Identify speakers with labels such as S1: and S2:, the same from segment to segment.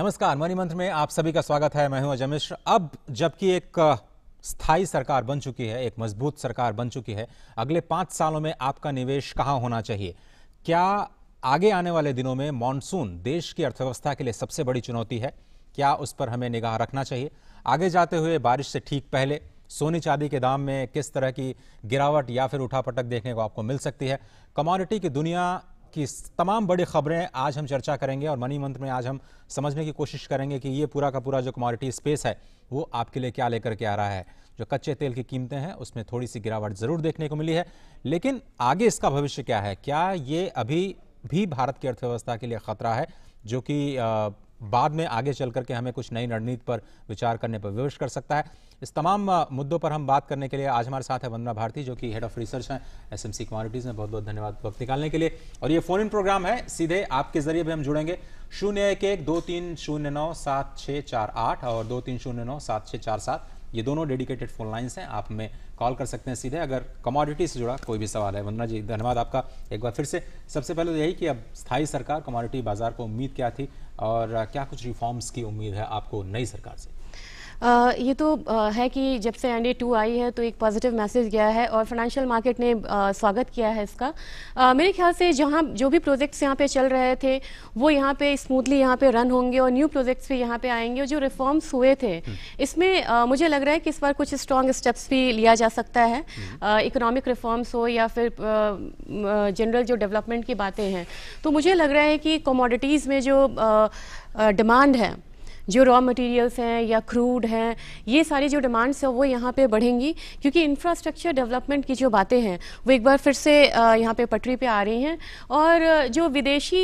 S1: नमस्कार मनी मंत्र में आप सभी का स्वागत है मैं हूं अजय मिश्र अब जबकि एक स्थायी सरकार बन चुकी है एक मजबूत सरकार बन चुकी है अगले पांच सालों में आपका निवेश कहां होना चाहिए क्या आगे आने वाले दिनों में मानसून देश की अर्थव्यवस्था के लिए सबसे बड़ी चुनौती है क्या उस पर हमें निगाह रखना चाहिए आगे जाते हुए बारिश से ठीक पहले सोनी चांदी के दाम में किस तरह की गिरावट या फिर उठापटक देखने को आपको मिल सकती है कमोडिटी की दुनिया की तमाम बड़ी खबरें आज हम चर्चा करेंगे और मनी मंत्र में आज हम समझने की कोशिश करेंगे कि ये पूरा का पूरा जो कमोडिटी स्पेस है वो आपके लिए क्या लेकर के आ रहा है जो कच्चे तेल की कीमतें हैं उसमें थोड़ी सी गिरावट ज़रूर देखने को मिली है लेकिन आगे इसका भविष्य क्या है क्या ये अभी भी भारत की अर्थव्यवस्था के लिए खतरा है जो कि बाद में आगे चल करके हमें कुछ नई रणनीति पर विचार करने पर विवश कर सकता है इस तमाम मुद्दों पर हम बात करने के लिए आज हमारे साथ है वंदना भारती जो कि हेड ऑफ रिसर्च हैं एस एम कम्युनिटीज़ में बहुत बहुत धन्यवाद वक्त निकालने के लिए और ये फ़ोन इन प्रोग्राम है सीधे आपके ज़रिए भी हम जुड़ेंगे शून्य एक एक दो तीन शून्य नौ सात छः चार आठ और दो तीन शून्य नौ सात छः चार सात ये दोनों डेडिकेटेड फोन लाइन्स हैं आप में कॉल कर सकते हैं सीधे अगर कमोडिटी से जुड़ा कोई भी सवाल है वंदना जी धन्यवाद आपका एक बार फिर से सबसे पहले तो यही कि अब स्थायी सरकार कमोडिटी बाजार को उम्मीद क्या थी और क्या कुछ रिफॉर्म्स की उम्मीद है आपको नई सरकार से
S2: आ, ये तो आ, है कि जब से एन टू आई है तो एक पॉजिटिव मैसेज गया है और फाइनेंशियल मार्केट ने आ, स्वागत किया है इसका आ, मेरे ख्याल से जहाँ जो भी प्रोजेक्ट्स यहाँ पे चल रहे थे वो यहाँ पे स्मूथली यहाँ पे रन होंगे और न्यू प्रोजेक्ट्स भी यहाँ पे आएंगे और जो रिफॉर्म्स हुए थे हम्म। इसमें आ, मुझे लग रहा है कि इस बार कुछ स्ट्रॉन्ग स्टेप्स भी लिया जा सकता है इकोनॉमिक रिफॉर्म्स हो या फिर जनरल जो डेवलपमेंट की बातें हैं तो मुझे लग रहा है कि कमोडिटीज़ में जो डिमांड है जो रॉ मटेरियल्स हैं या क्रूड हैं ये सारी जो डिमांड्स हैं वो यहाँ पे बढ़ेंगी क्योंकि इंफ्रास्ट्रक्चर डेवलपमेंट की जो बातें हैं वो एक बार फिर से यहाँ पे पटरी पे आ रही हैं और जो विदेशी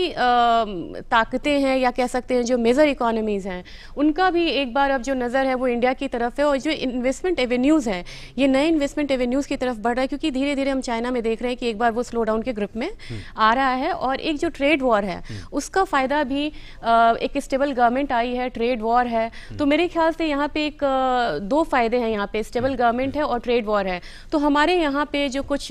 S2: ताकतें हैं या कह सकते हैं जो मेजर इकोनॉमीज़ हैं उनका भी एक बार अब जो नज़र है वो इंडिया की तरफ है और जो इन्वेस्टमेंट एवेन्यूज़ हैं ये नए इन्वेस्टमेंट एवेन्यूज़ की तरफ बढ़ रहा है क्योंकि धीरे धीरे हम चाइना में देख रहे हैं कि एक बार वो स्लो डाउन के ग्रुप में हम्म। आ रहा है और एक जो ट्रेड वॉर है हम्म। उसका फ़ायदा भी एक स्टेबल गवर्नमेंट आई है ट्रेड ट्रेड वॉर है हम्म। तो मेरे ख्याल से यहाँ पे एक दो फ़ायदे हैं यहाँ पे स्टेबल गवर्नमेंट है और ट्रेड वॉर है तो हमारे यहाँ पे जो कुछ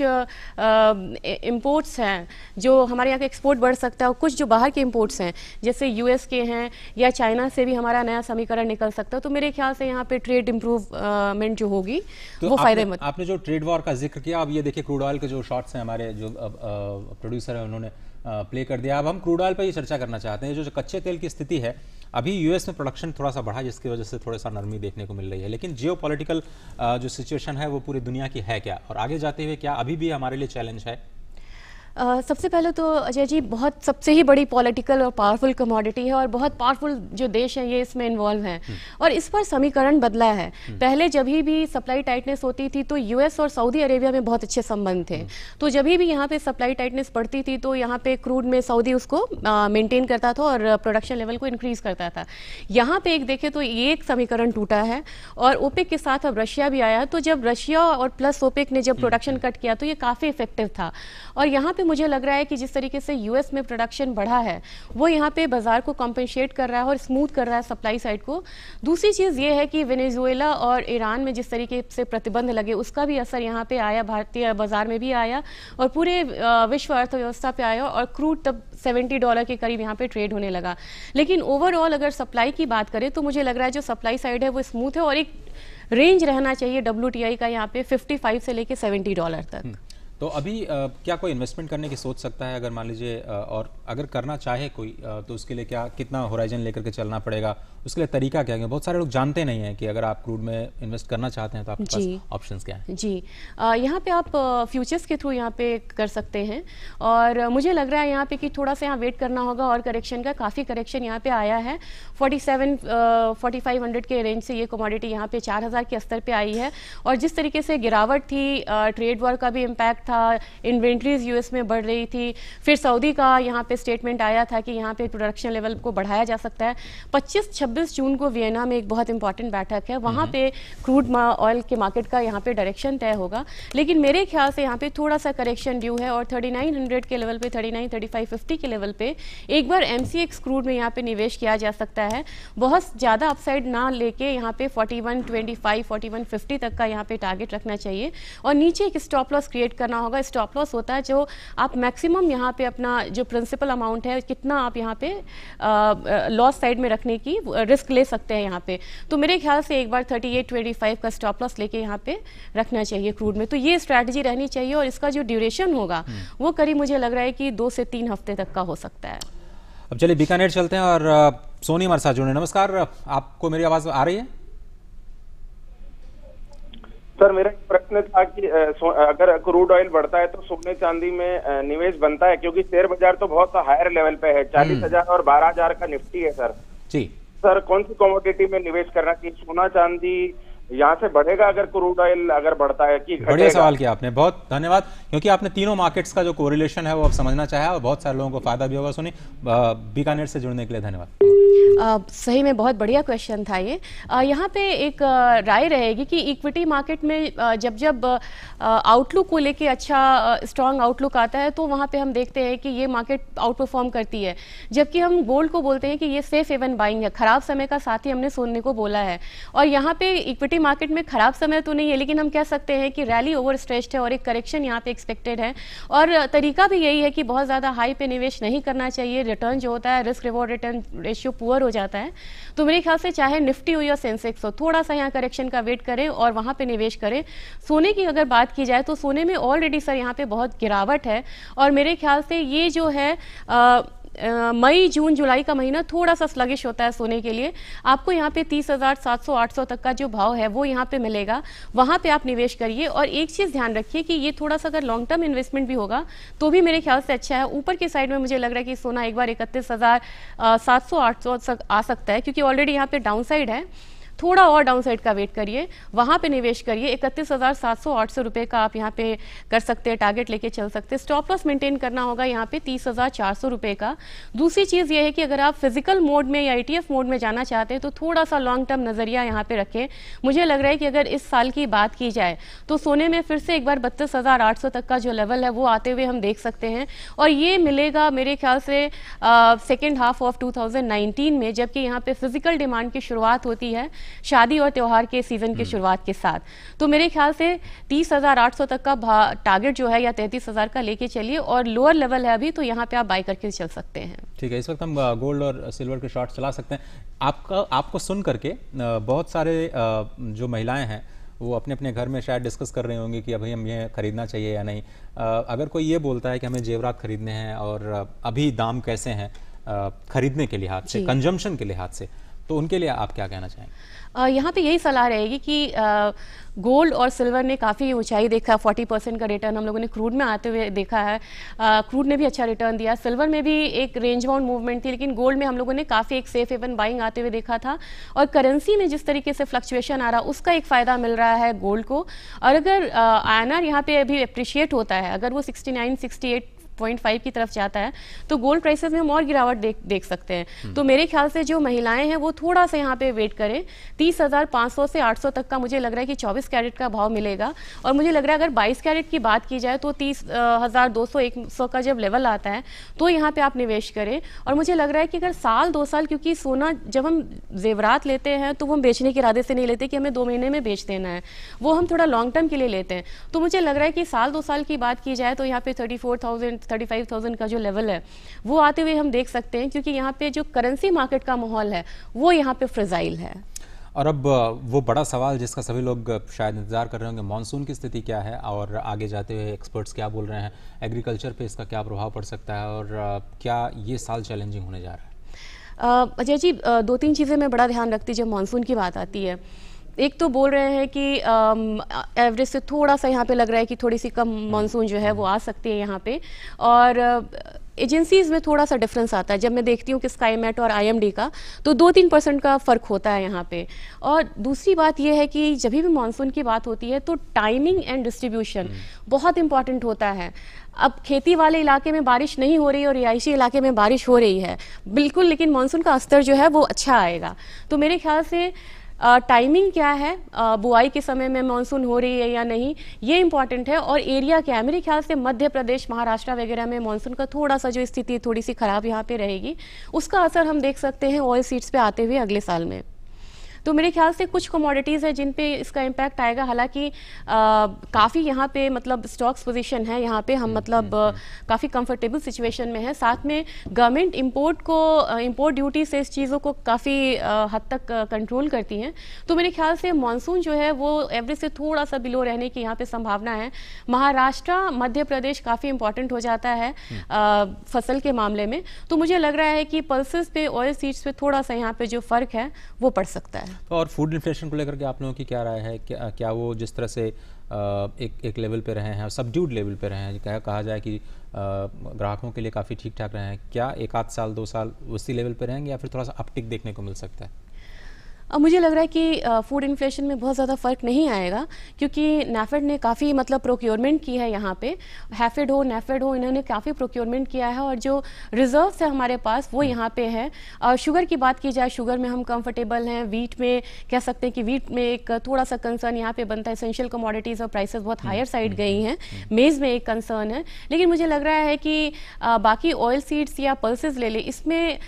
S2: इम्पोर्ट्स हैं जो हमारे यहाँ का एक्सपोर्ट बढ़ सकता है कुछ जो बाहर के इम्पोर्ट्स हैं जैसे यूएस के हैं या चाइना से भी हमारा नया समीकरण निकल सकता है तो मेरे ख्याल से यहाँ पे ट्रेड इम्प्रूवमेंट जो होगी तो वो फायदे
S1: आपने जो ट्रेड वॉर का जिक्र किया अब ये देखिए क्रूड ऑयल के जो शॉर्ट्स हैं हमारे जो प्रोड्यूसर हैं उन्होंने प्ले कर दिया अब हम क्रूड ऑयल पर ही चर्चा करना चाहते हैं जो, जो कच्चे तेल की स्थिति है अभी यूएस में प्रोडक्शन थोड़ा सा बढ़ा जिसकी वजह से थोड़ा सा नरमी देखने को मिल रही है लेकिन जियो जो सिचुएशन है वो पूरी दुनिया की है क्या और आगे जाते हुए क्या अभी भी हमारे लिए चैलेंज है
S2: सबसे पहले तो अजय जी बहुत सबसे ही बड़ी पॉलिटिकल और पावरफुल कमोडिटी है और बहुत पावरफुल जो देश है ये इसमें इन्वॉल्व हैं हम्म। और इस पर समीकरण बदला है हम्म। पहले जब भी सप्लाई टाइटनेस होती थी तो यूएस और सऊदी अरेबिया में बहुत अच्छे संबंध थे हम्म। तो जब भी यहाँ पे सप्लाई टाइटनेस पड़ती थी तो यहाँ पे क्रूड में सऊदी उसको मेनटेन करता था और प्रोडक्शन लेवल को इंक्रीज करता था यहाँ पे एक देखे तो ये एक समीकरण टूटा है और ओपेक के साथ अब रशिया भी आया तो जब रशिया और प्लस ओपेक ने जब प्रोडक्शन कट किया तो ये काफ़ी इफेक्टिव था और यहाँ पे से मुझे लग रहा है कि जिस तरीके से यूएस में प्रोडक्शन बढ़ा है वो यहाँ पे बाजार को कॉम्पेंशिएट कर रहा है और स्मूथ कर रहा है सप्लाई साइड को दूसरी चीज़ ये है कि वेनेजुएला और ईरान में जिस तरीके से प्रतिबंध लगे उसका भी असर यहाँ पे आया भारतीय बाजार में भी आया और पूरे विश्व अर्थव्यवस्था पे आया और क्रूड तब 70 डॉलर के करीब यहाँ पे ट्रेड होने लगा लेकिन ओवरऑल अगर सप्लाई की बात करें तो मुझे लग रहा है जो सप्लाई साइड है वो स्मूथ है और एक रेंज रहना चाहिए डब्ल्यू का यहाँ पे 55 से लेके 70 डॉलर तक हम्म।
S1: तो अभी आ, क्या कोई इन्वेस्टमेंट करने की सोच सकता है अगर मान लीजिए और अगर करना चाहे कोई आ, तो उसके लिए क्या कितना होराइजन लेकर के चलना पड़ेगा उसके लिए तरीका क्या है बहुत सारे लोग जानते नहीं हैं कि अगर आप क्रूड में इन्वेस्ट करना चाहते हैं तो आपके पास ऑप्शन क्या हैं
S2: जी यहाँ पे आप फ्यूचर्स के थ्रू यहाँ पे कर सकते हैं और मुझे लग रहा है यहाँ पे कि थोड़ा सा यहाँ वेट करना होगा और करेक्शन का काफ़ी करेक्शन यहाँ पे आया है forty seven forty five hundred के रेंज से ये कमोडिटी यहाँ पे चार हज़ार के स्तर पर आई है और जिस तरीके से गिरावट थी ट्रेड वॉर का भी इम्पैक्ट था इन्वेंट्रीज यूएस में बढ़ रही थी फिर सऊदी का यहाँ पे स्टेटमेंट आया था कि यहाँ पे प्रोडक्शन लेवल को बढ़ाया जा सकता है 25-26 जून को वियना में एक बहुत इंपॉर्टेंट बैठक है वहाँ हम्म। पे क्रूड ऑयल के मार्केट का यहाँ पे डायरेक्शन तय होगा लेकिन मेरे ख्याल से यहाँ पे थोड़ा सा करेक्शन ड्यू है और हंड्रेड के लेवल पे थर्टी फाइव फिफ्टी के लेवल पे एक बार एम क्रूड में यहाँ पे निवेश किया जा सकता है बहुत ज़्यादा अपसाइड ना लेके यहाँ पे वन फिफ्टी तक का यहाँ पे टारगेट रखना चाहिए और नीचे एक स्टॉप लॉस क्रिएट करना करना होगा स्टॉप लॉस होता है जो आप मैक्सिमम यहाँ पे अपना जो प्रिंसिपल अमाउंट है कितना आप यहाँ पे लॉस साइड में रखने की रिस्क ले सकते हैं यहाँ पे तो मेरे ख्याल से एक बार फाइव का स्टॉप लॉस लेके यहाँ पे रखना चाहिए क्रूड में तो ये स्ट्रैटेजी रहनी चाहिए और इसका जो ड्यूरेशन होगा हम्म। वो करीब मुझे लग रहा है कि दो से तीन हफ्ते तक का हो सकता है
S1: अब चलिए बीकानेर चलते हैं और सोनी हमारे साथ जुड़े नमस्कार आपको मेरी आवाज़ आ रही है
S3: सर मेरा प्रश्न था कि अगर क्रूड ऑयल बढ़ता है तो सोने चांदी में निवेश बनता है क्योंकि शेयर बाजार तो बहुत हायर लेवल पे है हम्म। चालीस हजार और बारह हजार का निफ्टी है सर जी सर कौन सी कॉमोडिटी में निवेश करना चाहिए सोना चांदी यहाँ से बढ़ेगा अगर क्रूड ऑयल अगर बढ़ता है कि बढ़िया सवाल
S1: किया आपने बहुत धन्यवाद क्योंकि आपने तीनों मार्केट्स का जो कोरिलेशन है वो आप समझना चाहे और बहुत सारे लोगों को फायदा भी होगा सुनी बीकानेर से जुड़ने के लिए धन्यवाद
S2: Uh, सही में बहुत बढ़िया क्वेश्चन था ये uh, यहाँ पे एक uh, राय रहेगी कि इक्विटी मार्केट में uh, जब जब आउटलुक uh, को लेके अच्छा स्ट्रांग uh, आउटलुक आता है तो वहाँ पे हम देखते हैं कि ये मार्केट आउट परफॉर्म करती है जबकि हम गोल्ड को बोलते हैं कि ये सेफ एवन बाइंग है खराब समय का साथ ही हमने सोने को बोला है और यहाँ पे इक्विटी मार्केट में खराब समय तो नहीं है लेकिन हम कह सकते हैं कि रैली ओवर है और एक करेक्शन यहाँ पे एक्सपेक्टेड है और तरीका भी यही है कि बहुत ज़्यादा हाई पे निवेश नहीं करना चाहिए रिटर्न जो होता है risk reward return ratio poor हो जाता है तो मेरे ख्याल से चाहे निफ्टी हो या सेंसेक्स हो थोड़ा सा यहाँ करेक्शन का वेट करें और वहाँ पर निवेश करें सोने की अगर बात की जाए तो सोने में ऑलरेडी सर यहाँ पर बहुत गिरावट है और मेरे ख्याल से ये जो है आ, मई जून जुलाई का महीना थोड़ा सा स्लगिश होता है सोने के लिए आपको यहाँ पे तीस हज़ार सात सौ आठ सौ तक का जो भाव है वो यहाँ पे मिलेगा वहाँ पे आप निवेश करिए और एक चीज़ ध्यान रखिए कि ये थोड़ा सा अगर लॉन्ग टर्म इन्वेस्टमेंट भी होगा तो भी मेरे ख्याल से अच्छा है ऊपर के साइड में मुझे लग रहा है कि सोना एक बार इकतीस हज़ार सात सौ आठ सौ आ सकता है क्योंकि ऑलरेडी यहाँ पे डाउन साइड है थोड़ा और डाउन साइड का वेट करिए वहाँ पे निवेश करिए इकतीस हज़ार सात सौ आठ सौ रुपये का आप यहाँ पे कर सकते हैं टारगेट लेके चल सकते हैं स्टॉप लॉस मेंटेन करना होगा यहाँ पे तीस हज़ार चार सौ रुपये का दूसरी चीज़ ये है कि अगर आप फिजिकल मोड में या ई e मोड में जाना चाहते हैं तो थोड़ा सा लॉन्ग टर्म नज़रिया यहाँ पर रखें मुझे लग रहा है कि अगर इस साल की बात की जाए तो सोने में फिर से एक बार बत्तीस हज़ार आठ सौ तक का जो लेवल है वो आते हुए हम देख सकते हैं और ये मिलेगा मेरे ख्याल से सेकेंड हाफ ऑफ टू में जबकि यहाँ पे फिजिकल डिमांड की शुरुआत होती है शादी और त्यौहार के सीज़न की हम्म। शुरुआत के साथ तो मेरे ख्याल से तीस हज़ार आठ सौ तक का टारगेट जो है या तैंतीस हज़ार का लेके चलिए और लोअर लेवल है अभी तो यहाँ पे आप बाई करके चल सकते हैं
S1: ठीक है इस वक्त हम गोल्ड और सिल्वर के शॉर्ट चला सकते हैं आपका आपको सुन करके बहुत सारे जो महिलाएं हैं वो अपने अपने घर में शायद डिस्कस कर रहे होंगे कि अभी हम ये ख़रीदना चाहिए या नहीं अगर कोई ये बोलता है कि हमें जेवरात ख़रीदने हैं और अभी दाम कैसे हैं खरीदने के लिहाज से कंजम्पशन के लिहाज से तो उनके लिए आप क्या कहना चाहेंगे
S2: यहाँ पे यही सलाह रहेगी कि गोल्ड और सिल्वर ने काफ़ी ऊंचाई देखा 40 परसेंट का रिटर्न हम लोगों ने क्रूड में आते हुए देखा है क्रूड ने भी अच्छा रिटर्न दिया सिल्वर में भी एक रेंज बाउंड मूवमेंट थी लेकिन गोल्ड में हम लोगों ने काफ़ी एक सेफ एवन बाइंग आते हुए देखा था और करेंसी में जिस तरीके से फ्लक्चुएशन आ रहा उसका एक फ़ायदा मिल रहा है गोल्ड को और अगर आई एन आर यहाँ पर अभी अप्रिशिएट होता है अगर वो सिक्सटी नाइन पॉइंट फाइव की तरफ जाता है तो गोल्ड प्राइसेस में हम और गिरावट देख देख सकते हैं हम्म। तो मेरे ख्याल से जो महिलाएं हैं वो थोड़ा सा यहाँ पे वेट करें तीस हजार पाँच सौ से आठ सौ तक का मुझे लग रहा है कि चौबीस कैरेट का भाव मिलेगा और मुझे लग रहा है अगर बाईस कैरेट की बात की जाए तो तीस हजार दो सौ एक सौ का जब लेवल आता है तो यहाँ पे आप निवेश करें और मुझे लग रहा है कि अगर साल दो साल क्योंकि सोना जब हम जेवरात लेते हैं तो वो हम बेचने के इरादे से नहीं लेते कि हमें दो महीने में बेच देना है वो हम थोड़ा लॉन्ग टर्म के लिए लेते हैं तो मुझे लग रहा है कि साल दो साल की बात की जाए तो यहाँ पे thirty four thousand thirty five thousand का जो लेवल है वो आते हुए हम देख सकते हैं क्योंकि यहाँ पे जो करेंसी मार्केट का माहौल है वो यहाँ पे फ्रजाइल है
S1: और अब वो बड़ा सवाल जिसका सभी लोग शायद इंतज़ार कर रहे होंगे मानसून की स्थिति क्या है और आगे जाते हुए एक्सपर्ट्स क्या बोल रहे हैं एग्रीकल्चर पे इसका क्या प्रभाव पड़ सकता है और क्या ये साल चैलेंजिंग होने जा रहा है
S2: अजय जी दो तीन चीज़ें मैं बड़ा ध्यान रखती जब मानसून की बात आती है एक तो बोल रहे हैं कि एवरेज से थोड़ा सा यहाँ पे लग रहा है कि थोड़ी सी कम मानसून हम्म। जो है वो आ सकती है यहाँ पे हम्म। और एजेंसीज़ में थोड़ा सा डिफरेंस आता है जब मैं देखती हूँ कि स्काई मेट और आईएमडी का तो दो तीन परसेंट का फ़र्क होता है यहाँ पे और दूसरी बात यह है कि जब भी मानसून की बात होती है तो टाइमिंग एंड डिस्ट्रीब्यूशन बहुत इंपॉर्टेंट होता है अब खेती वाले इलाके में बारिश नहीं हो रही और रिहायशी इलाके में बारिश हो रही है बिल्कुल लेकिन मानसून का स्तर जो है वो अच्छा आएगा तो मेरे ख्याल से टाइमिंग क्या है बुआई के समय में मानसून हो रही है या नहीं ये इंपॉर्टेंट है और एरिया क्या है मेरे ख्याल से मध्य प्रदेश महाराष्ट्र वगैरह में मानसून का थोड़ा सा जो स्थिति थोड़ी सी खराब यहाँ पे रहेगी उसका असर हम देख सकते हैं ऑयल सीड्स पे आते हुए अगले साल में तो मेरे ख्याल से कुछ कमोडिटीज़ है जिन पे इसका इम्पैक्ट आएगा हालांकि काफ़ी यहाँ पे मतलब स्टॉक्स पोजीशन है यहाँ पे हम हम्म, मतलब काफ़ी कंफर्टेबल सिचुएशन में हैं साथ में गवर्नमेंट इम्पोर्ट को इम्पोर्ट ड्यूटी से इस चीज़ों को काफ़ी हद तक कंट्रोल करती हैं तो मेरे ख्याल से मानसून जो है वो एवरेज से थोड़ा सा बिलो रहने की यहाँ पर संभावना है महाराष्ट्र मध्य प्रदेश काफ़ी इंपॉर्टेंट हो जाता है हम्म। फसल के मामले में तो मुझे लग रहा है कि पल्सेस पे ऑयल सीड्स पे थोड़ा सा यहाँ पे जो फ़र्क है वो पड़ सकता है
S1: तो और फूड इन्फ्लेशन को लेकर के आप लोगों की क्या राय है क्या क्या वो जिस तरह से एक एक लेवल पे रहे हैं सबड्यूड लेवल पे रहे हैं क्या कहा जाए कि ग्राहकों के लिए काफ़ी ठीक ठाक रहे हैं क्या एक आध साल दो साल उसी लेवल पे रहेंगे या फिर थोड़ा सा अपटिक देखने को मिल
S2: सकता है अब मुझे लग रहा है कि फूड इन्फ्लेशन में बहुत ज़्यादा फ़र्क नहीं आएगा क्योंकि नेफेड ने काफ़ी मतलब प्रोक्योरमेंट की है यहाँ पे हैफेड हो नेफेड हो इन्होंने काफ़ी प्रोक्योरमेंट किया है और जो रिजर्व्स है हमारे पास वो हम्म। यहाँ पे है और शुगर की बात की जाए शुगर में हम कंफर्टेबल हैं वीट में कह सकते हैं कि वीट में एक थोड़ा सा कंसर्न यहाँ पर बनता है इसेंशियल कमोडिटीज़ और प्राइस बहुत हायर हम्म, साइड हम्म, गई हैं मेज़ में एक कंसर्न है लेकिन मुझे लग रहा है कि बाकी ऑयल सीड्स या पल्सेज ले लें इसमें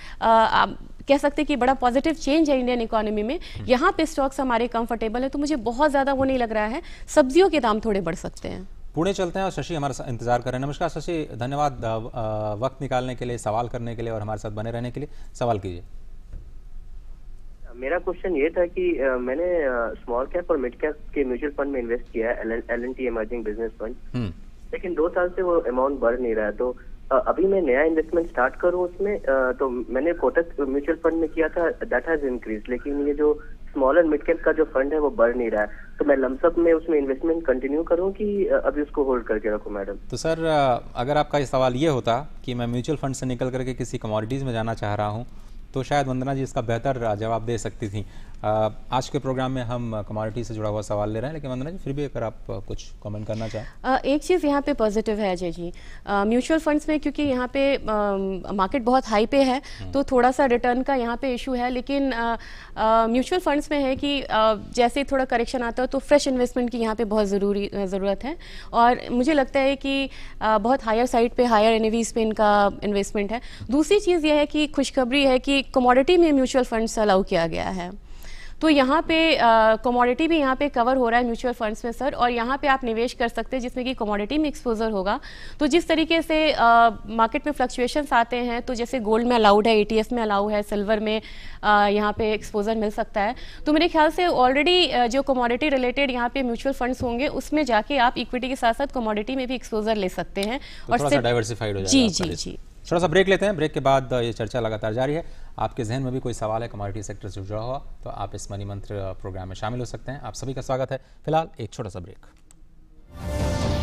S2: कह सकते हैं कि बड़ा पॉजिटिव चेंज है इंडियन इकोनॉमी में यहाँ पे स्टॉक्स हमारे कंफर्टेबल है तो मुझे बहुत ज़्यादा वो नहीं लग रहा है सब्जियों के दाम थोड़े बढ़ सकते हैं
S1: पुणे चलते हैं और शशि हमारे साथ इंतजार कर रहे हैं नमस्कार शशि धन्यवाद वक्त निकालने के लिए सवाल करने के लिए और हमारे साथ बने रहने के लिए सवाल कीजिए
S3: मेरा क्वेश्चन ये था कि मैंने स्मॉल कैप और मिड कैप के म्यूचुअल फंड में इन्वेस्ट किया है L N T emerging business fund लेकिन दो साल से वो अमाउंट बढ़ नहीं रहा है तो अभी मैं नया इन्वेस्टमेंट स्टार्ट करूँ उसमें तो मैंने कोटक म्यूचुअल फंड में किया था दैट हैज इंक्रीज लेकिन ये जो स्मॉल एंड मिड कैप का जो फंड है वो बढ़ नहीं रहा है तो मैं लमसप में उसमें इन्वेस्टमेंट कंटिन्यू करूँ कि अभी उसको होल्ड करके रखूँ मैडम
S1: तो सर अगर आपका सवाल ये होता कि मैं म्यूचुअल फंड से निकल करके किसी कमोडिटीज़ में जाना चाह रहा हूँ तो शायद वंदना जी इसका बेहतर जवाब दे सकती थी आज के प्रोग्राम में हम कमोडिटी से जुड़ा हुआ सवाल ले रहे हैं लेकिन वंदना जी फिर भी अगर आप कुछ कमेंट करना चाहें
S2: एक चीज़ यहाँ पे पॉजिटिव है अजय जी म्यूचुअल फंड्स में क्योंकि यहाँ पे मार्केट बहुत हाई पे है हम्म। तो थोड़ा सा रिटर्न का यहाँ पे इशू है लेकिन म्यूचुअल फंड्स में है कि आ, जैसे थोड़ा करेक्शन आता है तो फ्रेश इन्वेस्टमेंट की यहाँ पे बहुत ज़रूरी ज़रूरत है और मुझे लगता है कि आ, बहुत हायर साइड पर हायर एनिवीज़ पे इनका इन्वेस्टमेंट है दूसरी चीज़ यह है कि खुशखबरी है कि कमोडिटी में म्यूचुअल फंड्स अलाउ किया गया है तो यहाँ पे कमोडिटी भी यहाँ पे कवर हो रहा है म्यूचुअल फंड्स में सर और यहाँ पे आप निवेश कर सकते हैं जिसमें कि कमोडिटी में एक्सपोजर होगा तो जिस तरीके से मार्केट में फ्लक्चुएशंस आते हैं तो जैसे गोल्ड में अलाउड है ए e में अलाउड है सिल्वर में आ, यहाँ पे एक्सपोजर मिल सकता है तो मेरे ख्याल से ऑलरेडी जो कमोडिटी रिलेटेड यहाँ पे म्यूचुअल फंड्स होंगे उसमें जाके आप इक्विटी के साथ साथ कमोडिटी में भी एक्सपोजर ले सकते हैं तो और जी जी जी
S1: थोड़ा सा ब्रेक लेते हैं ब्रेक के बाद ये चर्चा लगातार जारी है आपके जहन में भी कोई सवाल है कमोडिटी सेक्टर से जुड़ा हुआ तो आप इस मनी मंत्र प्रोग्राम uh, में शामिल हो सकते हैं आप सभी का स्वागत है फिलहाल एक छोटा सा ब्रेक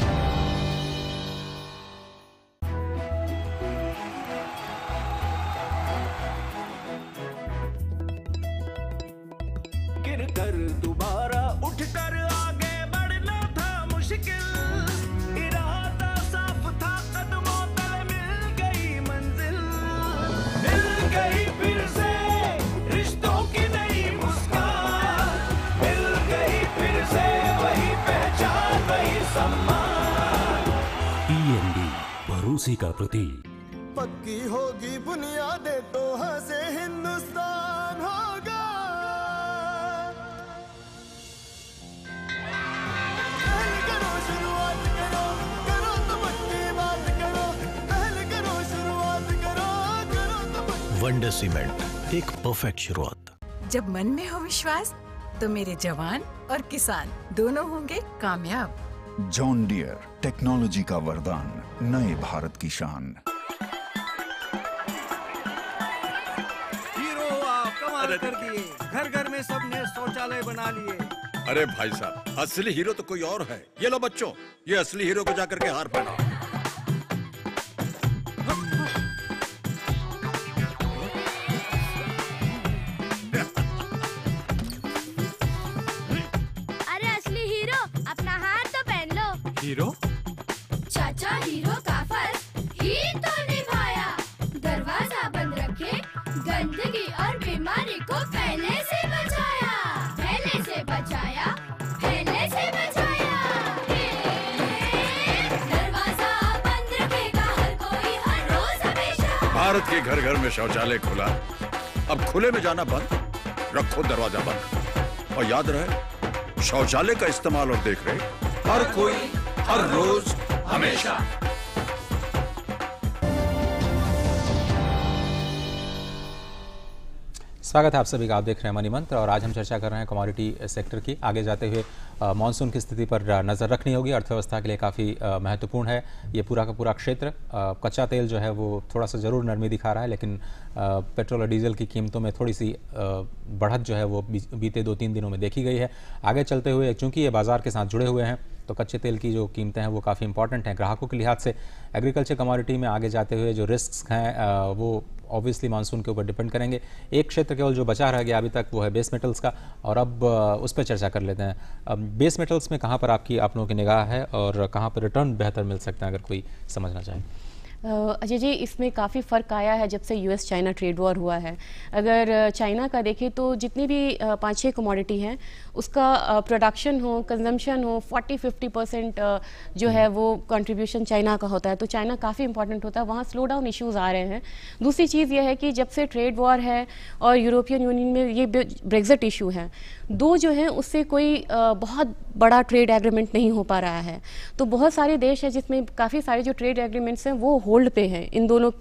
S3: तुलसी का प्रतीक पक्की होगी बुनियादे तो हसे हिंदुस्तान होगा वंडर सीमेंट एक परफेक्ट शुरुआत
S1: जब मन में हो विश्वास तो मेरे जवान और किसान दोनों होंगे कामयाब
S3: जॉन डियर टेक्नोलॉजी का वरदान नए भारत की शान हीरो कमाल कर दिए घर घर में सबने शौचालय बना लिए अरे भाई साहब असली हीरो तो कोई और है ये लो बच्चों ये असली हीरो को जाकर के हार पहनाओ भारत के घर घर में शौचालय खुला अब खुले में जाना बंद रखो दरवाजा बंद और याद रहे शौचालय का इस्तेमाल और देख रहे हर कोई हर रोज हमेशा
S1: स्वागत है आप सभी का आप देख रहे हैं मनी मंत्र और आज हम चर्चा कर रहे हैं कमोडिटी सेक्टर की आगे जाते हुए मानसून की स्थिति पर नज़र रखनी होगी अर्थव्यवस्था के लिए काफ़ी महत्वपूर्ण है ये पूरा का पूरा क्षेत्र कच्चा तेल जो है वो थोड़ा सा ज़रूर नरमी दिखा रहा है लेकिन पेट्रोल और डीजल की कीमतों में थोड़ी सी बढ़त जो है वो बीते दो तीन दिनों में देखी गई है आगे चलते हुए चूँकि ये बाज़ार के साथ जुड़े हुए हैं तो कच्चे तेल की जो कीमतें हैं वो काफ़ी इंपॉर्टेंट हैं ग्राहकों के लिहाज से एग्रीकल्चर कमोडिटी में आगे जाते हुए जो रिस्क हैं वो ऑब्वियसली मानसून के ऊपर डिपेंड करेंगे एक क्षेत्र केवल जो बचा रह गया अभी तक वो है बेस मेटल्स का और अब उस पर चर्चा कर लेते हैं अब बेस मेटल्स में कहाँ पर आपकी आप लोगों की निगाह है और कहाँ पर रिटर्न बेहतर मिल सकते हैं अगर कोई समझना चाहे
S2: अजय जी इसमें काफ़ी फ़र्क आया है जब से यूएस चाइना ट्रेड वॉर हुआ है अगर चाइना का देखें तो जितनी भी पाँच छः कमोडिटी हैं उसका प्रोडक्शन हो कंजम्पशन हो 40-50 परसेंट जो है वो कंट्रीब्यूशन चाइना का होता है तो चाइना काफ़ी इंपॉर्टेंट होता है वहाँ स्लो डाउन इशूज़ आ रहे हैं दूसरी चीज़ यह है कि जब से ट्रेड वॉर है और यूरोपियन यूनियन में ये ब्रेग्ज़िट इशू है दो जो हैं उससे कोई बहुत बड़ा ट्रेड एग्रीमेंट नहीं हो पा रहा है तो बहुत सारे देश हैं जिसमें काफ़ी सारे जो ट्रेड एग्रीमेंट्स हैं वो होल्ड पे हैं इन दोनों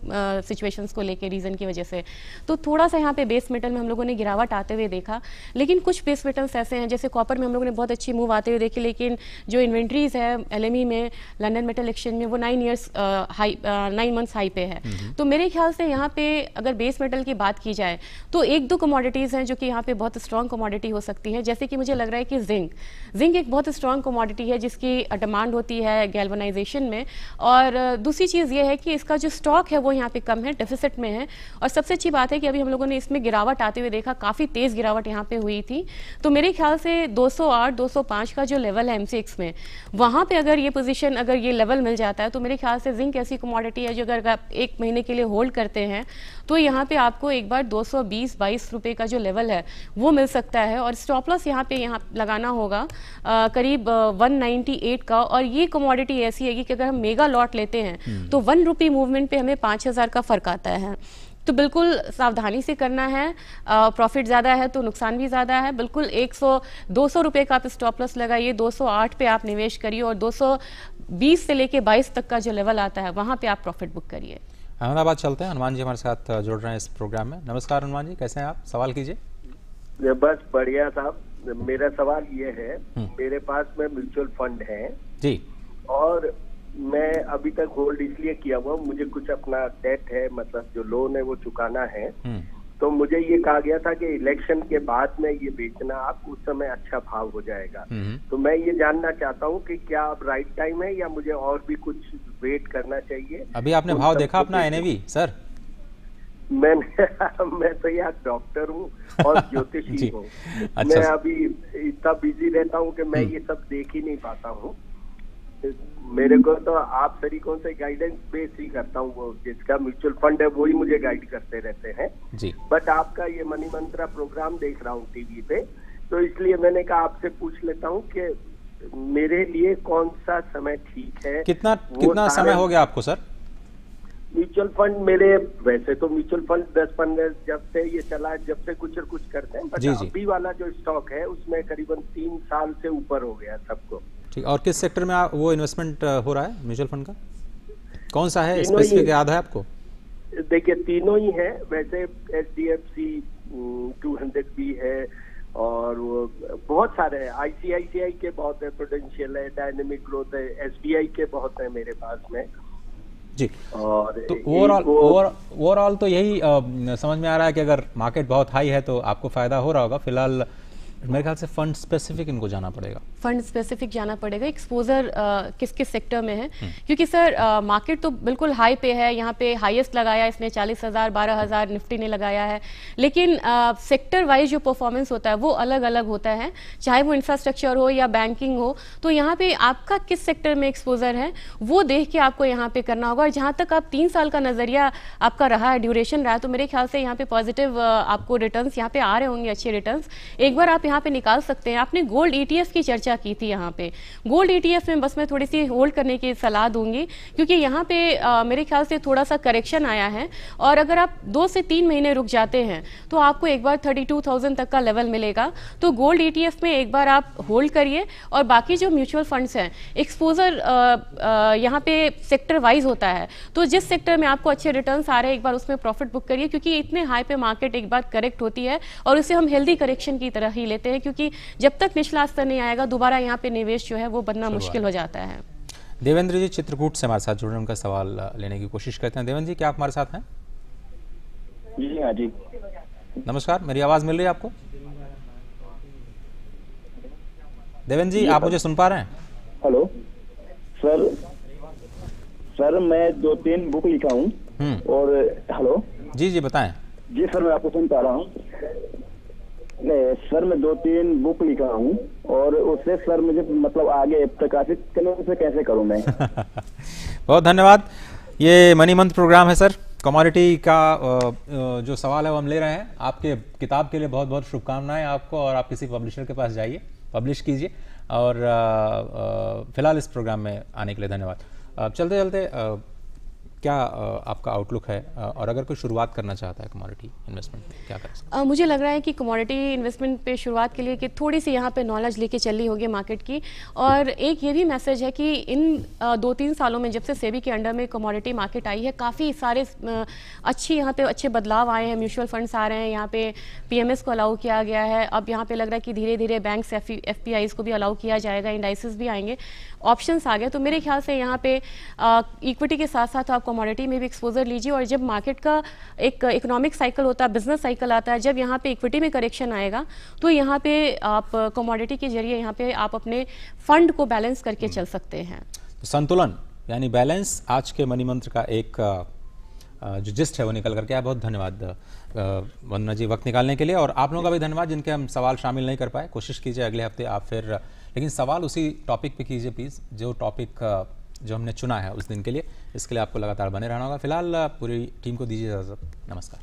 S2: सिचुएशंस को लेके रीज़न की वजह से तो थोड़ा सा यहाँ पे बेस मेटल में हम लोगों ने गिरावट आते हुए देखा लेकिन कुछ बेस मेटल्स ऐसे हैं जैसे कॉपर में हम लोगों ने बहुत अच्छी मूव आते हुए देखी लेकिन जो इन्वेंट्रीज़ है एल में लंडन मेटल एक्सचेंज में वो nine years high nine months high पे है हम्म। तो मेरे ख्याल से यहाँ पे अगर बेस मेटल की बात की जाए तो एक दो कमोडिटीज़ हैं जो कि यहाँ पे बहुत स्ट्रॉन्ग कमोडिटी हो सकती सकती हैं जैसे कि मुझे लग रहा है कि जिंक जिंक एक बहुत स्ट्रांग कमोडिटी है जिसकी डिमांड होती है गैल्वनाइजेशन में और दूसरी चीज़ ये है कि इसका जो स्टॉक है वो यहाँ पे कम है डेफिसिट में है और सबसे अच्छी बात है कि अभी हम लोगों ने इसमें गिरावट आते हुए देखा काफ़ी तेज़ गिरावट यहाँ पे हुई थी तो मेरे ख्याल से दो सौ का जो लेवल है एम में वहाँ पर अगर ये पोजिशन अगर ये लेवल मिल जाता है तो मेरे ख्याल से जिंक ऐसी कमोडिटी है जो अगर आप एक महीने के लिए होल्ड करते हैं तो यहाँ पर आपको एक बार दो सौ का जो लेवल है वो मिल सकता है और स्टॉप लॉस यहाँ पे यहाँ लगाना होगा आ, करीब वन नाइन्टी एट का और ये कमोडिटी ऐसी है कि अगर हम मेगा लॉट लेते हैं हम्म। तो वन रुपी मूवमेंट पे हमें पाँच हज़ार का फ़र्क आता है तो बिल्कुल सावधानी से करना है प्रॉफिट ज़्यादा है तो नुकसान भी ज़्यादा है बिल्कुल 100 200 रुपए का आप स्टॉप लॉस लगाइए 208 पे आप निवेश करिए और 220 से लेके 22 तक का जो लेवल आता है वहाँ पे आप प्रॉफिट बुक करिए
S1: अहमदाबाद चलते हैं हनुमान जी हमारे साथ जुड़ रहे हैं इस प्रोग्राम में नमस्कार हनुमान जी कैसे हैं आप सवाल कीजिए
S3: बस बढ़िया साहब मेरा सवाल ये है हम्म। मेरे पास में म्यूचुअल फंड है जी और मैं अभी तक होल्ड इसलिए किया हुआ मुझे कुछ अपना डेट है मतलब जो लोन है वो चुकाना है हम्म। तो मुझे ये कहा गया था कि इलेक्शन के बाद में ये बेचना आप उस समय अच्छा भाव हो जाएगा हम्म। तो मैं ये जानना चाहता हूँ कि क्या अब राइट टाइम है या मुझे और भी कुछ वेट करना चाहिए
S1: अभी आपने भाव देखा अपना एनएवी सर मैं
S3: मैं तो यार डॉक्टर हूँ और ज्योतिषी
S2: हूँ
S1: अच्छा।
S3: मैं अच्छा। अभी इतना बिजी रहता हूँ कि मैं हम्म। ये सब देख ही नहीं पाता हूँ मेरे को तो आप तरीकों से गाइडेंस बेस ही करता हूँ वो जिसका म्यूचुअल फंड है वही मुझे गाइड करते रहते हैं बट आपका ये मनी मंत्रा प्रोग्राम देख रहा हूँ टीवी पे तो इसलिए मैंने कहा आपसे पूछ लेता हूँ कि मेरे लिए कौन सा समय ठीक है कितना कितना समय हो गया आपको सर म्यूचुअल फंड मेरे वैसे तो म्यूचुअल फंड दस पंद्रह जब से ये चला जब से कुछ और कुछ करते हैं बट अभी वाला जो स्टॉक है उसमें करीबन तीन साल से ऊपर हो गया सबको
S1: ठीक और किस सेक्टर में आ, वो इन्वेस्टमेंट हो रहा है म्यूचुअल फंड का कौन सा है स्पेसिफिक याद है आपको
S3: देखिए तीनों ही है वैसे H D F C two hundred भी है और बहुत सारे हैं आईसीआईसीआई के बहुत है पोटेंशियल है डायनेमिक ग्रोथ है एसबीआई के बहुत है मेरे पास में
S1: जी और तो ओवरऑल ओवरऑल तो यही आ, समझ में आ रहा है कि अगर मार्केट बहुत हाई है तो आपको फ़ायदा हो रहा होगा फिलहाल मेरे ख्याल से फंड स्पेसिफिक इनको जाना पड़ेगा
S2: फंड स्पेसिफिक जाना पड़ेगा एक्सपोजर किस किस सेक्टर में है हम्म। क्योंकि सर मार्केट तो बिल्कुल हाई पे है यहाँ पे हाईएस्ट लगाया इसने चालीस हज़ार बारह हज़ार निफ्टी ने लगाया है लेकिन सेक्टर वाइज जो परफॉर्मेंस होता है वो अलग अलग होता है चाहे वो इंफ्रास्ट्रक्चर हो या बैंकिंग हो तो यहाँ पे आपका किस सेक्टर में एक्सपोजर है वो देख के आपको यहाँ पे करना होगा और जहाँ तक आप तीन साल का नज़रिया आपका रहा है ड्यूरेशन रहा है तो मेरे ख्याल से यहाँ पे पॉजिटिव आपको रिटर्न यहाँ पे आ रहे होंगे अच्छे रिटर्न एक बार आप यहाँ पे निकाल सकते हैं आपने गोल्ड ई e की चर्चा चर्चा की थी यहाँ पे गोल्ड ईटीएफ e में बस मैं थोड़ी सी होल्ड करने की सलाह दूंगी क्योंकि यहाँ पे आ, मेरे ख्याल से थोड़ा सा करेक्शन आया है और अगर आप दो से तीन महीने रुक जाते हैं तो आपको एक बार थर्टी तक का लेवल मिलेगा तो गोल्ड ई e में एक बार आप होल्ड करिए और बाकी जो म्यूचुअल फंड्स हैं एक्सपोजर यहाँ पे सेक्टर वाइज होता है तो जिस सेक्टर में आपको अच्छे रिटर्न आ रहे हैं एक बार उसमें प्रॉफिट बुक करिए क्योंकि इतने हाई पे मार्केट एक बार करेक्ट होती है और उसे हम हेल्दी करेक्शन की तरह ही लेते हैं क्योंकि जब तक निचला स्तर नहीं आएगा दोबारा यहाँ पे निवेश जो है वो बनना मुश्किल हो जाता है
S1: देवेंद्र जी चित्रकूट से हमारे साथ जुड़े उनका सवाल लेने की कोशिश करते हैं देवेंद्र जी क्या आप हमारे साथ हैं जी हाँ जी नमस्कार मेरी आवाज मिल रही है आपको देवेंद्र जी आप मुझे सुन पा रहे हैं हेलो सर सर मैं दो तीन बुक लिखा हूँ हम्म।
S3: और हेलो जी जी बताएं जी सर मैं आपको सुन पा रहा हूँ सर मैं दो तीन बुक लिखा हूँ और उससे सर मुझे मतलब आगे प्रकाशित करने कैसे करूँ मैं
S1: बहुत धन्यवाद ये मनी मंथ प्रोग्राम है सर कमोडिटी का जो सवाल है वो हम ले रहे हैं आपके किताब के लिए बहुत बहुत शुभकामनाएं आपको और आप किसी पब्लिशर के पास जाइए पब्लिश कीजिए और फिलहाल इस प्रोग्राम में आने के लिए धन्यवाद चलते चलते क्या आपका आउटलुक है और अगर कोई शुरुआत करना चाहता है कमोडिटी इन्वेस्टमेंट क्या कर सकते
S2: हैं मुझे लग रहा है कि कमोडिटी इन्वेस्टमेंट पे शुरुआत के लिए कि थोड़ी सी यहाँ पे नॉलेज लेके चलनी होगी मार्केट की और एक ये भी मैसेज है कि इन दो तीन सालों में जब से सेबी के अंडर में कमोडिटी मार्केट आई है काफ़ी सारे अच्छी यहाँ पे अच्छे बदलाव आए हैं म्यूचुअल फंड्स आ रहे हैं यहाँ पे पी को अलाउ किया गया है अब यहाँ पर लग रहा है कि धीरे धीरे बैंक्स एफ पी को भी अलाउ किया जाएगा इंडाइसिस भी आएंगे ऑप्शन आ गए तो मेरे ख्याल से यहाँ पे इक्विटी के साथ साथ आप कमोडिटी में भी एक्सपोजर लीजिए और जब मार्केट का एक इकोनॉमिक साइकिल होता है बिजनेस साइकिल आता है जब यहाँ पे इक्विटी में करेक्शन आएगा तो यहाँ पे आप कमोडिटी के जरिए यहाँ पे आप अपने फंड को बैलेंस करके हम्म। चल सकते हैं
S1: तो संतुलन यानी बैलेंस आज के मनी मंत्र का एक जो जिस्ट है वो निकल करके आया बहुत धन्यवाद वंदना जी वक्त निकालने के लिए और आप लोगों का भी धन्यवाद जिनके हम सवाल शामिल नहीं कर पाए कोशिश कीजिए अगले हफ्ते आप फिर लेकिन सवाल उसी टॉपिक पे कीजिए प्लीज़ जो टॉपिक जो हमने चुना है उस दिन के लिए इसके लिए आपको लगातार बने रहना होगा फिलहाल पूरी टीम को दीजिए इजाज़त नमस्कार